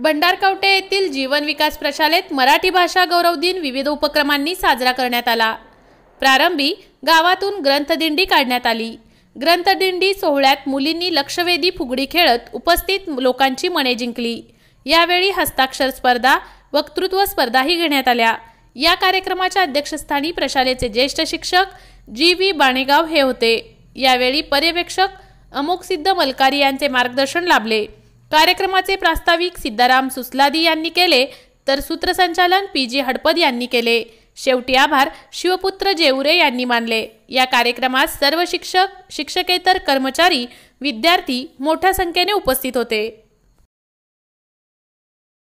भंडारकवटे येथील जीवन विकास प्रशालेत मराठी भाषा गौरव दिन विविध उपक्रमांनी साजरा करण्यात आला प्रारंभी गावातून ग्रंथदिंडी काढण्यात आली ग्रंथदिंडी सोहळ्यात मुलींनी लक्षवेधी फुगडी खेळत उपस्थित लोकांची मने जिंकली यावेळी हस्ताक्षर स्पर्धा वक्तृत्व स्पर्धाही घेण्यात आल्या या कार्यक्रमाच्या अध्यक्षस्थानी प्रशालेचे ज्येष्ठ शिक्षक जी व्ही बाणेगाव हे होते यावेळी पर्यवेक्षक अमोकसिद्ध मलकारी यांचे मार्गदर्शन लाभले कार्यक्रमाचे प्रास्ताविक सिद्धाराम सुसलादी यांनी केले तर सूत्रसंचालन पी जी हडपद यांनी केले शेवटी आभार शिवपुत्र जेवरे यांनी मानले या कार्यक्रमात सर्व शिक्षक शिक्षकेतर कर्मचारी विद्यार्थी मोठ्या संख्येने उपस्थित होते